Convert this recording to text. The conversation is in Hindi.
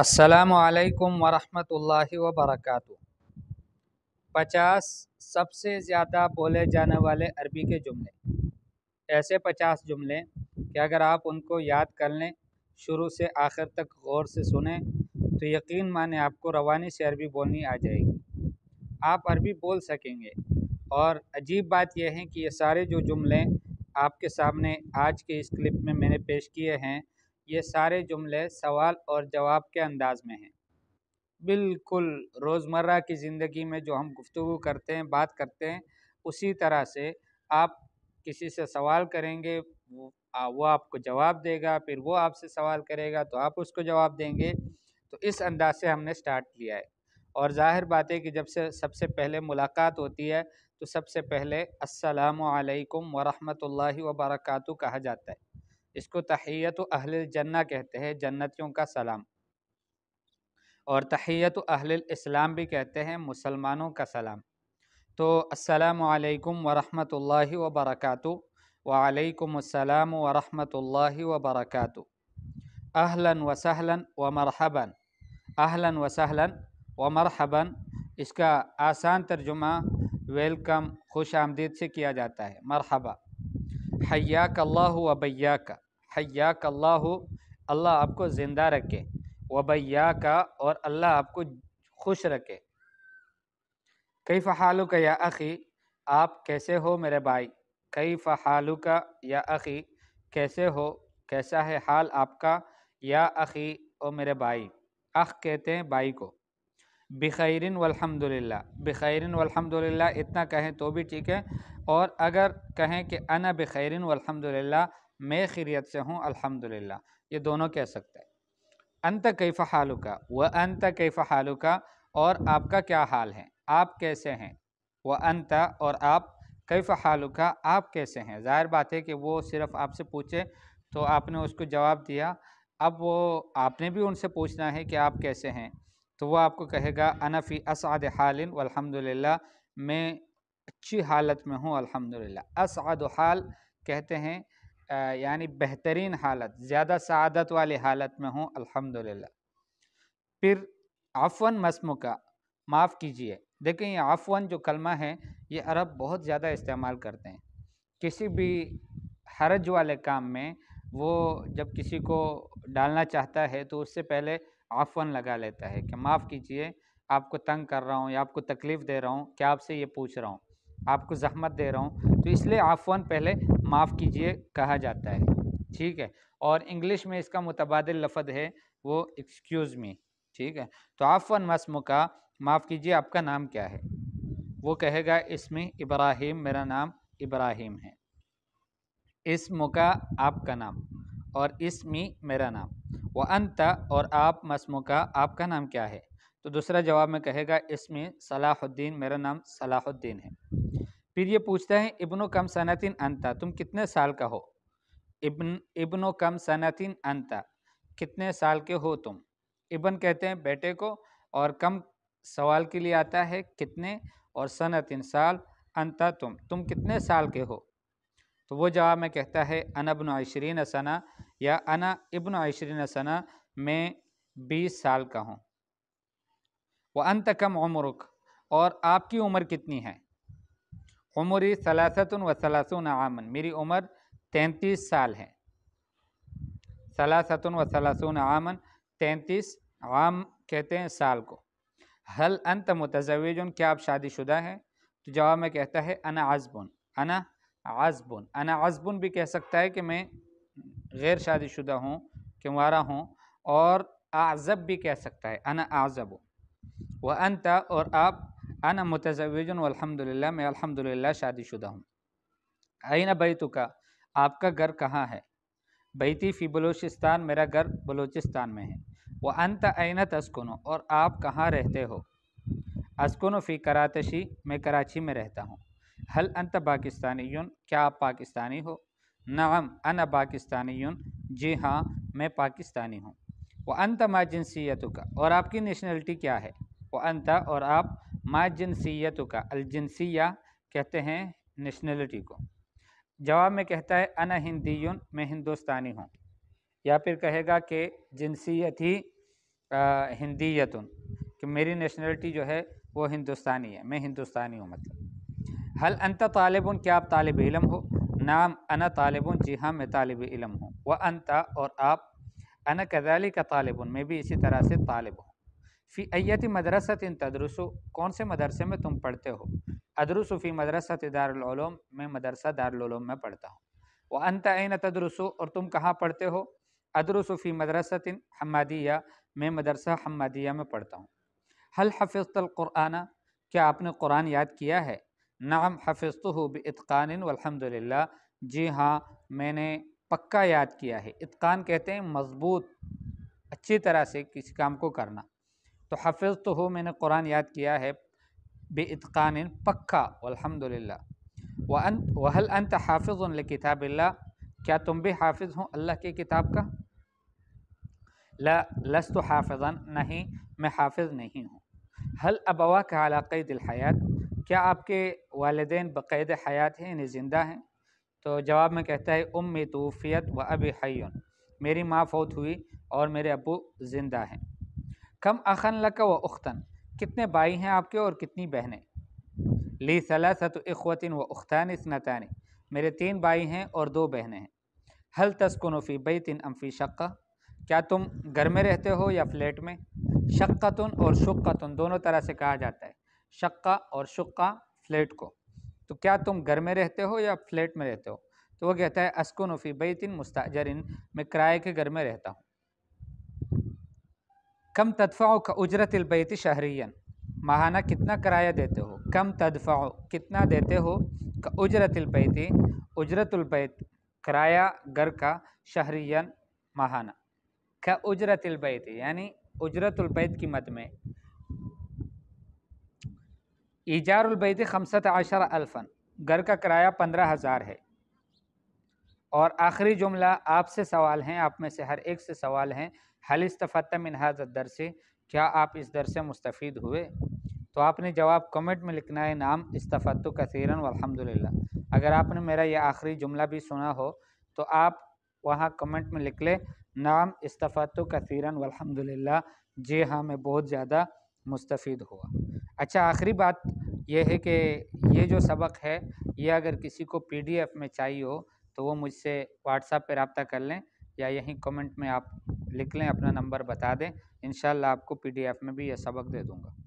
असलकम वरहल वर्क पचास सबसे ज़्यादा बोले जाने वाले अरबी के जुमले ऐसे पचास जुमले कि अगर आप उनको याद कर लें शुरू से आखिर तक गौर से सुने तो यकीन माने आपको रवानी से अरबी बोलनी आ जाएगी आप अरबी बोल सकेंगे और अजीब बात यह है कि ये सारे जो जुमले आपके सामने आज के इस क्लिप में मैंने पेश किए हैं ये सारे जुमले सवाल और जवाब के अंदाज में हैं बिल्कुल रोज़मर्रा की ज़िंदगी में जो हम गुफ्तु करते हैं बात करते हैं उसी तरह से आप किसी से सवाल करेंगे वो आपको जवाब देगा फिर वो आपसे सवाल करेगा तो आप उसको जवाब देंगे तो इस अंदाज से हमने स्टार्ट किया है और जाहिर बात है कि जब से सबसे पहले मुलाकात होती है तो सबसे पहले अस्सलाम वालेकुम वरहमतुल्लाहि वबरकू कहा जाता है इसको तहैत अहल जन्ना कहते हैं जन्नतियों का सलाम और तहैत अहल इस्लाम भी कहते हैं मुसलमानों का सलाम तो असलकम वरहमल वबरक वालेकाम वरहल वबरक अहलन वसहलन व मरहबन अहलन वसहलन व मरहबन इसका आसान तर्जुमा वेलकम खुश आमदीद से किया जाता है मरहबा हयाक अल्लाह वबैया का हयाक अल्लाह अल्लाह आपको ज़िंदा रखे वबैया का और अल्लाह आपको खुश रखे कई फ़हालु का या अखी आप कैसे हो मेरे भाई कई फ़हालु का या अखी कैसे हो कैसा है हाल आपका या अखी ओ मेरे भाई अख कहते हैं भाई को बखैरिन वल्हमदिल्ला बखैरिन वल्हमदिल्ला इतना कहें तो भी ठीक है और अगर कहें कि अना बखैरिन वल्हमदिल्ला मैं खैरियत से हूँ अल्हम्दुलिल्लाह ये दोनों कह सकते हैं अंत कैफ़ हालू का व अंत कैफ़ हालू का और आपका क्या हाल है आप कैसे हैं व अंत और आप कैफ़ हालू का आप कैसे हैं ज़ाहिर बात है कि वो सिर्फ़ आपसे पूछे तो आपने उसको जवाब दिया अब वो आपने भी उनसे पूछना है कि आप कैसे हैं तो वो आपको कहेगा अनफ़ी असाद हालिन अलहमदिल्ला मैं अच्छी हालत में हूँ अल्हम्दुलिल्लाह असाद हाल कहते हैं यानी बेहतरीन हालत ज़्यादा सदत वाली हालत में हूँ अल्हम्दुलिल्लाह फिर आफवन मस्म का माफ़ कीजिए देखें ये आफवन जो कलमा है ये अरब बहुत ज़्यादा इस्तेमाल करते हैं किसी भी हरज वाले काम में वो जब किसी को डालना चाहता है तो उससे पहले आफवन लगा लेता है कि माफ़ कीजिए आपको तंग कर रहा हूँ या आपको तकलीफ़ दे रहा हूँ क्या आपसे ये पूछ रहा हूँ आपको जहमत दे रहा हूँ तो इसलिए आफवन पहले माफ़ कीजिए कहा जाता है ठीक है और इंग्लिश में इसका मुतबाद लफद है वो एक्सक्यूज़ मी ठीक है तो आफवन मसम का माफ़ कीजिए आपका नाम क्या है वो कहेगा इसमें इब्राहिम मेरा नाम इब्राहिम है इसम का आपका नाम और इसमी मेरा नाम व अंत और आप मसमो का आपका नाम क्या है तो दूसरा जवाब में कहेगा इसमें सलाहुद्दीन मेरा नाम सलाहुद्दीन है फिर ये पूछता है इब्नो कम सनातिन अंता तुम कितने साल का हो इब्न इब्नो कम सनातिन अंता कितने साल के हो तुम इबन कहते हैं बेटे को और कम सवाल के लिए आता है कितने और सनातिन साल अंता तुम तुम कितने साल के हो तो वो जवाब में कहता है अनबन आशरीन सना या अना इब्न आशरीन सना मैं बीस साल का हूँ वह अंत कम उम्र और आपकी उम्र कितनी है उमरी सलासतन व सलासुन आमन मेरी उम्र तैंतीस साल है सलासतन व सलासुन आमन तैंतीस आम कहते हैं साल को हल अंत मुतजवजन क्या आप शादीशुदा हैं तो जवाब में कहता है अना आजबुन अना आजबुन अना आजबुन भी कह सकता है कि मैं गैर शादीशुदा हूँ कुंवारा हूँ और आज़ब भी कह सकता है अना आज़ब वह अंत और आप आना मुतजन अलहमदिल्ला मैं अलहमदिल्ला शादीशुदा हूँ आइना बैतु का आपका घर कहाँ है बैती फ़ी बलूचिस्तान मेरा घर बलूचिस्तान में है वह अंत आइना तस्कुनो और आप कहाँ रहते हो अस्कुनो फ़ी करातशी मैं कराची में रहता हूँ हल अंत पाकिस्तानी क्या आप पाकिस्तानी हो नाम अन पाकिस्तानी जी हाँ मैं पाकिस्तानी हूँ व अंत माजिनसीत का और आपकी नेशनलिटी क्या है व अंत और आप मा जिनसीत का अलजिनसिया कहते हैं नेशनलिटी को जवाब में कहता है अन हिंदी मैं हिंदुस्तानी हूँ या फिर कहेगा कि जिनसीत ही हिंदीयत कि मेरी नेशनलिटी जो है वो हिंदुस्तानी है मैं हिंदुस्तानी हूँ मतलब हल अंत तालिबन क्या आप तालब इलम हो नाम अन तालिबन जी हाँ मैं तालब इलम हूँ व अंता और आप अन कदाली का तालिबन मैं भी इसी तरह से तालब हूँ फ़ी अयति मदरसत इन तदरसो कौन से मदरसे में तुम पढ़ते हो अदरसु फ़ी मदरसत दारुलूम मैं मदरसा दारुलूम में पढ़ता हूँ वह अंत आन तदरसो और तुम कहाँ पढ़ते हो अदरसु फ़ी मदरसत इन हमदिया मैं मदरसा हमदिया में पढ़ता हूँ हल हफ़िज़तलक़ुराना क्या आपने कुरान याद किया है नाम हफ़िज़त बतकान वलहमदिल्ला जी हाँ मैंने पक्का याद किया है इतकान कहते हैं मजबूत अच्छी तरह से किसी काम को करना तो हफ़ तो हो मैंने कुरान याद किया है बेतकान पक्का अलहमदिल्ला व वहल अंत हाफिज़ किताब क्या तुम भी हाफिज़ हो अल्लाह की किताब का ला लस तो हाफजान नहीं मैं हाफिज़ नहीं हूँ हल अबवा का अलाक़ी दिल हयात क्या आपके वालदे बक़ैद हयात हैं इन्हें ज़िंदा हैं तो जवाब में कहता है उम तोफ़ियत व अब हय मेरी माँ फौत हुई और मेरे अबू ज़िंदा हैं कम अखन लका व उख्तन कितने भाई हैं आपके और कितनी बहनें ली सलासत इखवतिन व उख्तान इसनतानी मेरे तीन भाई हैं और दो बहनें हैं हल तस्कुन फ़ी बैतिन अम्फ़ी शक्का क्या तुम घर में रहते हो या फ्लैट में शक्तुन और शुक्कतुन दोनों तरह से कहा जाता है शक्का और शुक्का फ्लैट को तो क्या तुम घर में रहते हो या फ्लैट में रहते हो तो वो कहता है अस्कुन फ़ी बैतिन मुस्ताजरिन मैं किराए के घर में रहता हूँ कम तदफ़ाओ का उजरत अलबैत शहरिया माहाना कितना किराया देते हो कम तदफ़ाओ कितना देते हो का उजरत अलबैती उजरतुलबैत किराया घर का शहरिया माहाना का उजरत अलबैत यानी उजरतुलबैत की मत में इजारबैत खमसत आशर अल्फ़न घर का किराया पंद्रह हज़ार है और आखिरी जुमला आपसे सवाल हैं आप में से हर एक से सवाल हैं हल इस्तफ़त मिन हाज दर से क्या आप इस दर से मुस्तफ़ हुए तो आपने जवाब कमेंट में लिखना है नाम इस्तफ़त कसरा वहमदिल्ला अगर आपने मेरा यह आखिरी जुमला भी सुना हो तो आप वहाँ कमेंट में लिख लें नाम इस्तफ़त कसरा अलहमदिल्ला जी हाँ मैं बहुत ज़्यादा मुस्तफ़ हुआ अच्छा आखिरी बात यह है कि ये जो सबक है ये अगर किसी को पीडीएफ में चाहिए हो तो वो मुझसे व्हाट्सएप पर रबता कर लें या यहीं कमेंट में आप लिख लें अपना नंबर बता दें इन आपको पी में भी यह सबक दे दूँगा